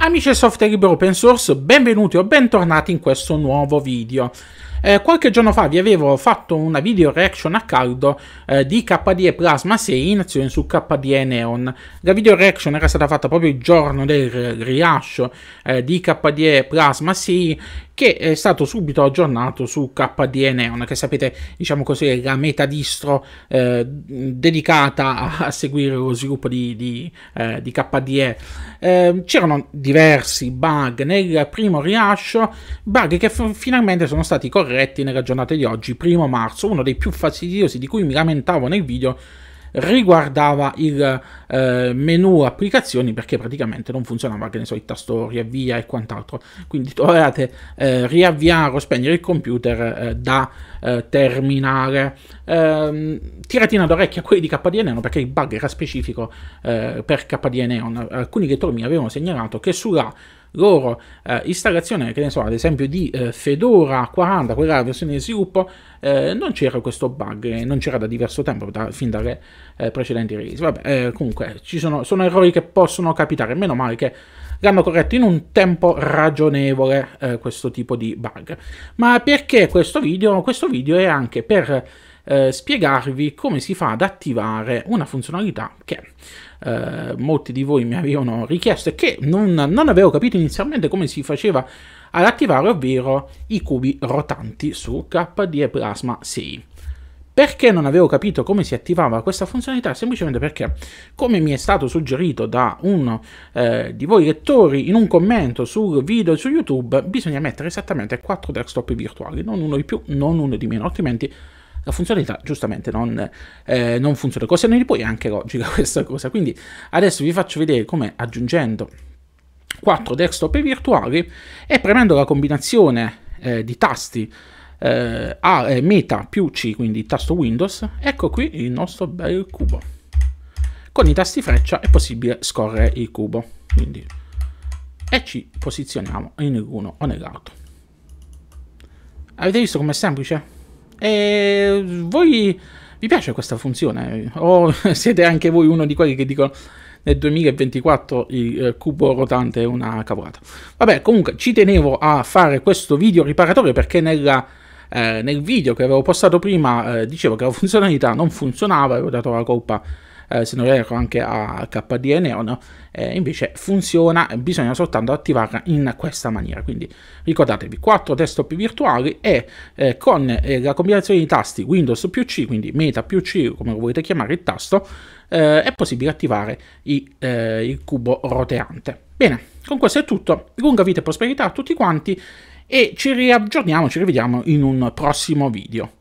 Amici del software libero open source, benvenuti o bentornati in questo nuovo video. Eh, qualche giorno fa vi avevo fatto una video reaction a caldo eh, di KDE Plasma 6 in azione su KDE Neon. La video reaction era stata fatta proprio il giorno del rilascio eh, di KDE Plasma 6 che è stato subito aggiornato su KDE Neon, che sapete, diciamo così, è la meta distro eh, dedicata a, seguire lo sviluppo di, di, eh, di KDE. Eh, c'erano diversi bug nel primo rilascio, bug che finalmente sono stati corretti corretti nella giornata di oggi, primo marzo, uno dei più fastidiosi di cui mi lamentavo nel video riguardava il eh, menu applicazioni perché praticamente non funzionava che ne so il tasto riavvia e quant'altro quindi dovevate eh, riavviare o spegnere il computer eh, da eh, terminale ehm, tiratina d'orecchia a quelli di KDE Neon perché il bug era specifico eh, per KDE Neon alcuni lettori mi avevano segnalato che sulla loro eh, installazione, che ne so, ad esempio di eh, Fedora 40, quella la versione di sviluppo, eh, non c'era questo bug, eh, non c'era da diverso tempo, da, fin dalle eh, precedenti release. Vabbè, eh, comunque, ci sono, sono errori che possono capitare, meno male che l'hanno corretto in un tempo ragionevole eh, questo tipo di bug. Ma perché questo video? Questo video è anche per eh, spiegarvi come si fa ad attivare una funzionalità che eh, molti di voi mi avevano richiesto e che non, non avevo capito inizialmente come si faceva ad attivare, ovvero i cubi rotanti su KDE Plasma 6. Perché non avevo capito come si attivava questa funzionalità? Semplicemente perché, come mi è stato suggerito da uno eh, di voi lettori in un commento sul video su YouTube, bisogna mettere esattamente 4 desktop virtuali, non uno di più, non uno di meno, altrimenti la funzionalità giustamente non, eh, non funziona. Cosa non di poi è anche logica questa cosa. Quindi adesso vi faccio vedere come aggiungendo 4 desktop virtuali e premendo la combinazione eh, di tasti eh, A ah, è meta più C, quindi tasto Windows, ecco qui il nostro bel cubo. Con i tasti freccia è possibile scorrere il cubo, quindi e ci posizioniamo in uno o nell'altro. Avete visto com'è semplice? E voi vi piace questa funzione? O siete anche voi uno di quelli che dicono nel 2024 il eh, cubo rotante è una cavolata? Vabbè, comunque ci tenevo a fare questo video riparatorio perché nella eh, nel video che avevo postato prima eh, dicevo che la funzionalità non funzionava, avevo dato la colpa eh, se non erro anche a KDE Neon, eh, invece funziona, bisogna soltanto attivarla in questa maniera. Quindi ricordatevi, quattro desktop virtuali e eh, con eh, la combinazione di tasti Windows più C, quindi Meta più C, come lo volete chiamare il tasto, eh, è possibile attivare i, eh, il cubo roteante. Bene, con questo è tutto, lunga vita e prosperità a tutti quanti e ci riaggiorniamo, ci rivediamo in un prossimo video.